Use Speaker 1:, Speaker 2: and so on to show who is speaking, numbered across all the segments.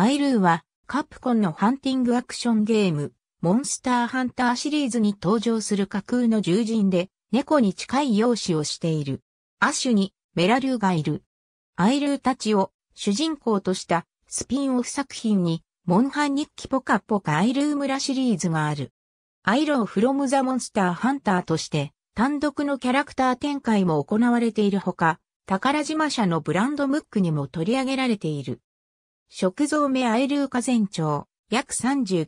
Speaker 1: アイルーは、カプコンのハンティングアクションゲーム、モンスターハンターシリーズに登場する架空の獣人で、猫に近い容姿をしている。アシュにメラルーがいる。アイルーたちを主人公としたスピンオフ作品に、モンハン日記ポカポカアイルー村シリーズがある。アイローフロムザモンスターハンターとして、単独のキャラクター展開も行われているほか、宝島社のブランドムックにも取り上げられている。食造目アイルーカ全長、約3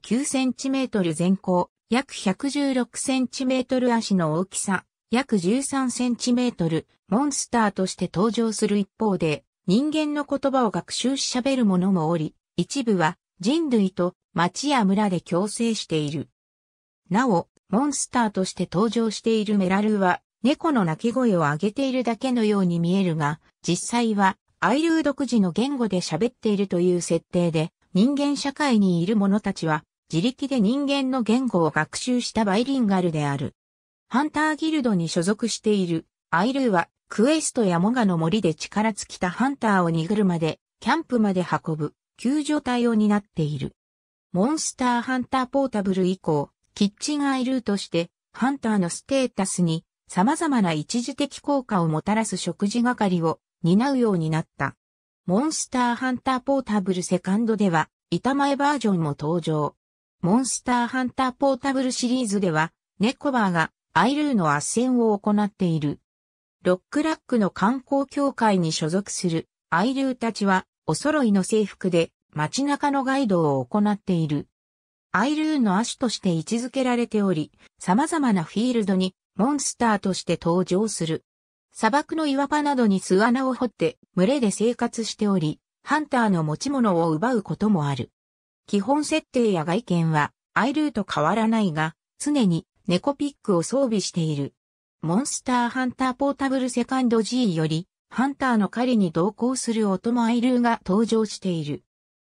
Speaker 1: 9トル全高、約1 1 6トル足の大きさ、約1 3トル、モンスターとして登場する一方で、人間の言葉を学習し喋る者もおり、一部は人類と町や村で共生している。なお、モンスターとして登場しているメラルーは、猫の鳴き声を上げているだけのように見えるが、実際はアイルー独自の言語で喋っているという設定で、人間社会にいる者たちは、自力で人間の言語を学習したバイリンガルである。ハンターギルドに所属している、アイルーは、クエストやモガの森で力尽きたハンターをげるまで、キャンプまで運ぶ、救助隊を担っている。モンスターハンターポータブル以降、キッチンアイルーとして、ハンターのステータスに、様々な一時的効果をもたらす食事係を担うようになった。モンスターハンターポータブルセカンドでは、板前バージョンも登場。モンスターハンターポータブルシリーズでは、ネコバーがアイルーの圧戦を行っている。ロックラックの観光協会に所属するアイルーたちは、お揃いの制服で街中のガイドを行っている。アイルーの足として位置づけられており、様々なフィールドにモンスターとして登場する。砂漠の岩場などに巣穴を掘って群れで生活しており、ハンターの持ち物を奪うこともある。基本設定や外見はアイルーと変わらないが、常に猫ピックを装備している。モンスターハンターポータブルセカンド G より、ハンターの狩りに同行するオトモアイルーが登場している。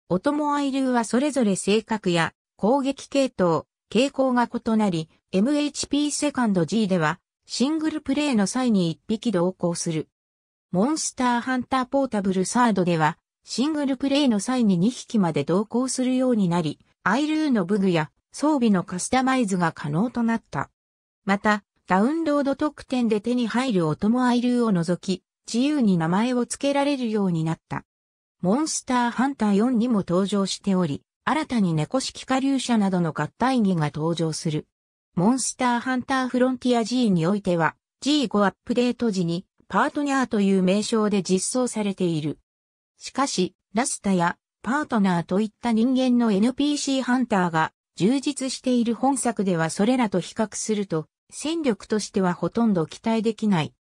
Speaker 1: オトモアイルーはそれぞれ性格や攻撃系統、傾向が異なり、MHP セカンド G ではシングルプレイの際に1匹同行する。モンスターハンターポータブルサードでは、シングルプレイの際に2匹まで同行するようになり、アイルーの武具や装備のカスタマイズが可能となった。また、ダウンロード特典で手に入るお供アイルーを除き、自由に名前を付けられるようになった。モンスターハンター4にも登場しており、新たに猫式下流者などの合体儀が登場する。モンスターハンターフロンティア G においては G5 アップデート時にパートナーという名称で実装されている。しかし、ラスタやパートナーといった人間の NPC ハンターが充実している本作ではそれらと比較すると戦力としてはほとんど期待できない。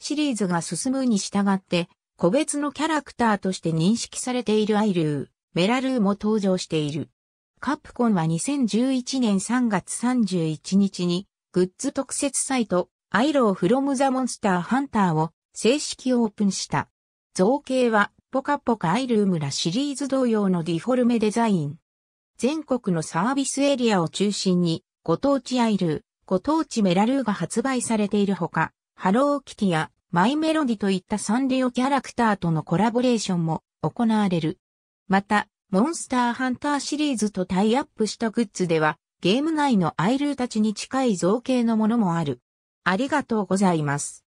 Speaker 1: シリーズが進むに従って個別のキャラクターとして認識されているアイルー、メラルーも登場している。カプコンは2011年3月31日に、グッズ特設サイト、アイローフロムザモンスターハンターを正式オープンした。造形は、ポカポカアイルームラシリーズ同様のディフォルメデザイン。全国のサービスエリアを中心に、ご当地アイルー、ご当地メラルーが発売されているほか、ハローキティやマイメロディといったサンリオキャラクターとのコラボレーションも行われる。また、モンスターハンターシリーズとタイアップしたグッズでは、ゲーム内のアイルーたちに近い造形のものもある。ありがとうございます。